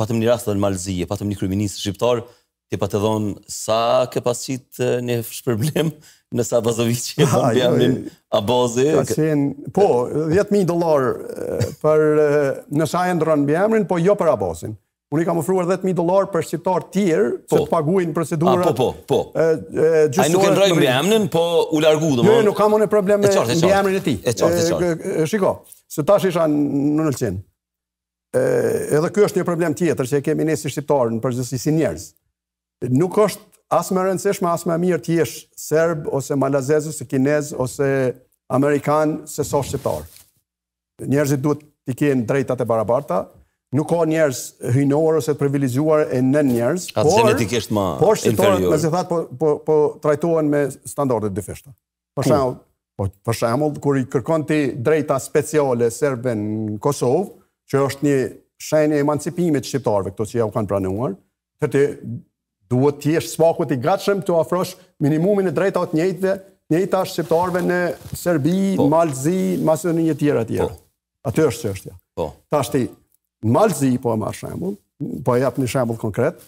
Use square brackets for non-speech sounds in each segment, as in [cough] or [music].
patëm një rast dhe në Malzi, e patëm një kryminist shqiptar, ti pa të dhonë sa ke pas qitë një shpërblem [laughs] në Sabazovic e [laughs] bon jo, po, për jamin abozi. po, 10.000 dolar për nësa e ndërën për po jo për Abazin. Unë i kam ofruar 10.000 dolar për shqiptar tjerë, po të paguin procedurat. Po, po, po. A i nuk e ndërën për jamin, po u largu dhe më. Jo, jo nuk kam unë probleme për jamin e ti. E qartë, e qartë. Shiko, se tash isha në nëllëcinë edhe ky është një problem tjetër që e kemi ne si shqiptarë në përgjithësi si njerëz. Nuk është as më rëndësishme as më mirë të jesh serb ose malazez ose kinez ose amerikan se so shqiptar. Njerëzit duhet të kenë drejtat e barabarta, nuk ka njerëz hyjnor ose të privilegjuar e nën njerëz, por shqiptarët por më po po, po trajtohen me standarde të dyfishta. Për shembull, po, për shembull kur i kërkon ti drejta speciale serbën në Kosovë, që është një shenjë e emancipimit shqiptarëve këto që ja u kanë pranuar, për të duhet të jesh spaku i gatshëm të ofrosh minimumin e drejtave të njëjtëve, njëtash shqiptarëve në Serbi, po. Malzi, Maqedoni e tjera të tjera. Po. Atë është çështja. Po. Tash ti Malzi po e marr shembull, po jap një shembull konkret.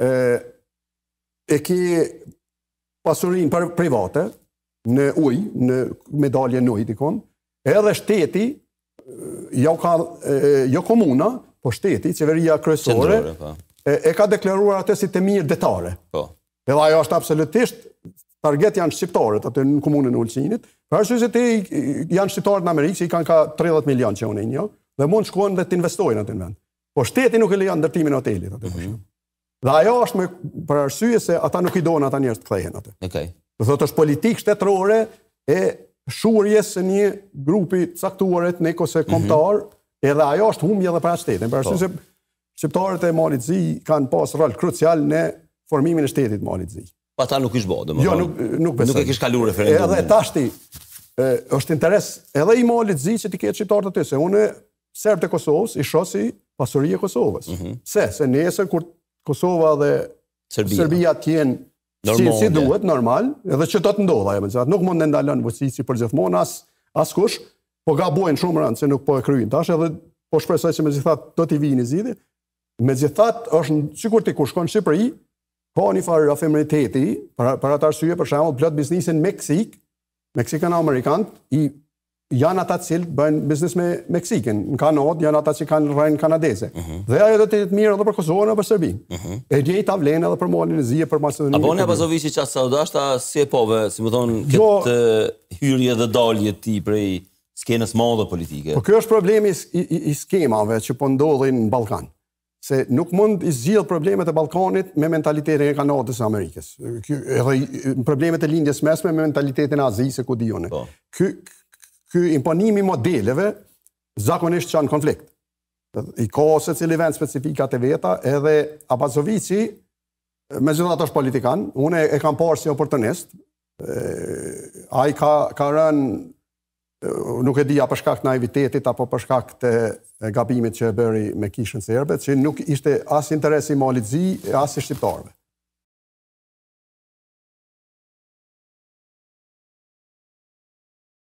ë e, e ke pasurinë për private në ujë, në medalje në ujë dikon, edhe shteti jo ka jo komuna, po shteti, qeveria kryesore po. e, ka deklaruar atë si të mirë detare. Po. Edhe ajo është absolutisht target janë shqiptarët aty në komunën e Ulcinit, Për arsye se ti janë shqiptarët në Amerikë që i kanë ka 30 milion që unë e një, dhe mund shkohen dhe të investojnë aty në vend. Po shteti nuk e lejon ndërtimin e hotelit aty mm Dhe ajo është me për arsye se ata nuk i donë ata njerëz të kthehen aty. Okej. Okay. thotë është politikë shtetërore e shuar jesë se një grupi caktuarit kombëtar, ekose mhm. komptar, edhe ajo është humbje dhe para shtetit. Për është që shqiptarët e malit zi kanë pas rol krucial në formimin e shtetit malit zi. Pa po ta nuk i bodë, më Jo, nuk besë. Nuk e kishë kalu Edhe tashti është interes edhe i malit zi që ti ketë shqiptarët aty, të unë serbët e të i shoh si pasuri e Kosovës. Mhm. Se? Se të të të dhe Serbia të të Normal, si, si duhet, ja. normal, edhe që të të ndodha, jemi, zhat, nuk mund në ndalën si për gjithmonë, as, as kush, po ga bojnë shumë rëndë, se nuk po e kryin tash, edhe po shpresoj që me gjithat të t'i vini zidi. me gjithat është në qikur t'i kushko në Shqipëri, po një farë rafemëriteti, për atarësuje, për shumë, për shumë, për meksikan për i janë ata cilë bëjnë biznis me Meksikën, në kanot janë ata që kanë rrenë kanadeze. Dhe ajo do të jetë mirë edhe për Kosovën edhe për Serbinë. E gjej ta vlen edhe për Malin e Zi për Maqedoninë. Apo ne apo Zovici çast sa do ashta si e pove, si më thon jo. këtë hyrje dhe dalje ti prej skenës mëdhe politike. Po kjo është problemi i, skemave që po ndodhin në Ballkan se nuk mund i zgjidh problemet e Ballkanit me mentalitetin e Kanadës së Amerikës. Ky edhe problemet e lindjes mesme me mentalitetin e Azisë ku dijonë. Po. Ky ky imponimi modeleve zakonisht që në konflikt. I ka ose cili vend specifikat e veta, edhe Abazovici, me ato është politikan, une e kam parë si oportunist, a i ka, ka rën, nuk e di, a përshkak të naivitetit, apo përshkak të gabimit që e bëri me kishën serbet, që nuk ishte as interesi i malit zi, as i shqiptarve.